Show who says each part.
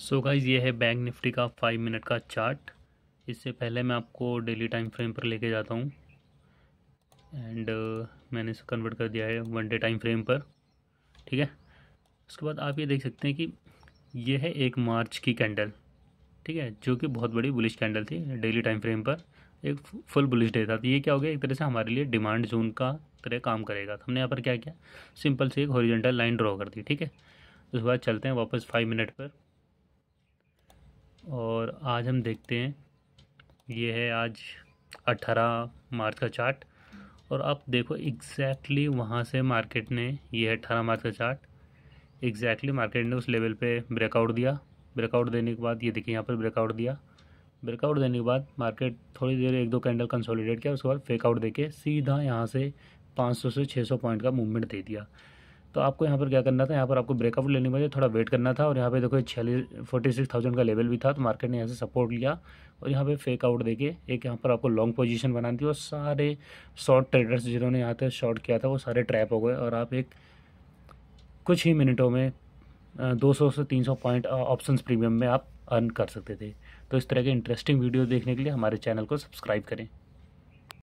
Speaker 1: सो so guys ये है bank Nifty का फाइव मिनट का चार्ट इससे पहले मैं आपको डेली टाइम फ्रेम पर लेके जाता हूँ एंड uh, मैंने इसे कन्वर्ट कर दिया है वन डे टाइम फ्रेम पर ठीक है उसके बाद आप ये देख सकते हैं कि यह है एक मार्च की कैंडल ठीक है जो कि बहुत बड़ी बुलिश कैंडल थी डेली टाइम फ्रेम पर एक फुल बुलिश डे था तो ये क्या हो गया एक तरह से हमारे लिए डिमांड जोन का तरह काम करेगा तो हमने यहाँ पर क्या किया सिंपल से एक हॉरिजेंटल लाइन ड्रॉ कर दी ठीक है उसके बाद चलते हैं वापस फाइव मिनट पर और आज हम देखते हैं ये है आज 18 मार्च का चार्ट और आप देखो एग्जैक्टली exactly वहाँ से मार्केट ने ये है अट्ठारह मार्च का चार्ट एग्जैक्टली exactly मार्केट ने उस लेवल पे ब्रेकआउट दिया ब्रेकआउट देने के बाद ये देखिए यहाँ पर ब्रेकआउट दिया ब्रेकआउट देने के बाद मार्केट थोड़ी देर एक दो कैंडल कंसोलिडेट किया उसके बाद फेकआउट दे सीधा यहाँ से 500 से 600 पॉइंट का मूवमेंट दे दिया तो आपको यहाँ पर क्या करना था यहाँ पर आपको ब्रेकआउट लेने में थोड़ा वेट करना था और यहाँ पे देखो छियालीस फोर्टी सिक्स थाउजेंड का लेवल भी था तो मार्केट ने यहाँ से सपोर्ट लिया और यहाँ पे फेक आउट देके एक यहाँ पर आपको लॉन्ग पोजीशन बनानी थी और सारे शॉर्ट ट्रेडर्स जिन्होंने यहाँ पर शॉर्ट किया था वो सारे ट्रैप हो गए और आप एक कुछ ही मिनटों में दो सौ से तीन सौ पॉइंट ऑप्शन प्रीमियम में आप अर्न कर सकते थे तो इस तरह के इंटरेस्टिंग वीडियो देखने के लिए हमारे चैनल को सब्सक्राइब करें